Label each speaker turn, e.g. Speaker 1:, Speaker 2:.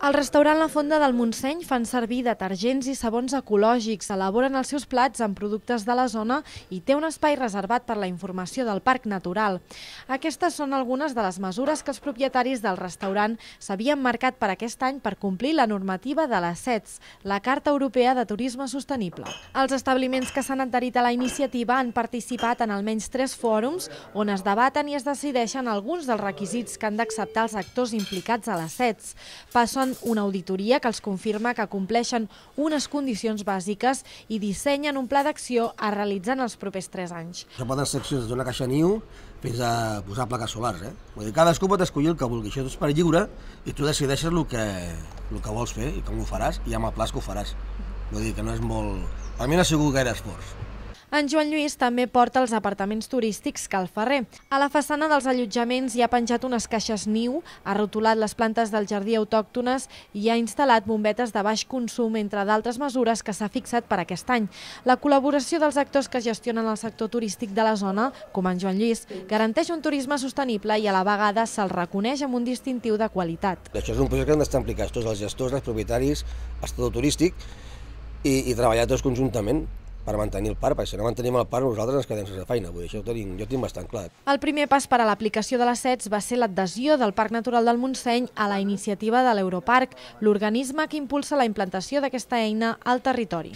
Speaker 1: Al restaurant La Fonda del Montseny fan servir detergents i sabons ecològics, elaboren els seus plats amb productes de la zona i té un espai reservat per la informació del Parc Natural. Aquestes són algunes de les mesures que els propietaris del restaurant s'havien marcat per aquest any per complir la normativa de la CETS, la Carta Europea de Turisme Sostenible. Els establiments que s'han adherit a la iniciativa han participat en almenys tres fòrums on es debaten i es decideixen alguns dels requisits que han d'acceptar els actors implicats a la CETS. Passo faran una auditoria que els confirma que compleixen unes condicions bàsiques i dissenyen un pla d'acció a realitzar en els propers tres anys.
Speaker 2: Se poden ser accions des d'una caixa niu fins a posar plaques solars. Eh? Vull dir, cadascú pot escollir el que vulgui, això és per lliure i tu decideixes el que, el que vols fer i com ho faràs i amb el pla que ho faràs. Vull dir que no és molt... Per mi no ha sigut gaire esforç.
Speaker 1: En Joan Lluís també porta els apartaments turístics Cal Ferrer. A la façana dels allotjaments hi ha penjat unes caixes niu, ha rotulat les plantes del jardí autòctones i ha instal·lat bombetes de baix consum, entre d'altres mesures que s'ha fixat per aquest any. La col·laboració dels actors que gestionen el sector turístic de la zona, com en Joan Lluís, garanteix un turisme sostenible i a la vegada se'l reconeix amb un distintiu de qualitat.
Speaker 2: Això és un projecte que han d'estar implicats tots els gestors, els propietaris, el sector turístic i, i treballar tots conjuntament per mantenir el parc, perquè si no mantenim el parc nosaltres ens quedem sense feina, vull dir, això ho tenim, jo ho tinc bastant clar.
Speaker 1: El primer pas per a l'aplicació de les SETs va ser l'adhesió del Parc Natural del Montseny a la iniciativa de l'Europarc, l'organisme que impulsa la implantació d'aquesta eina al territori.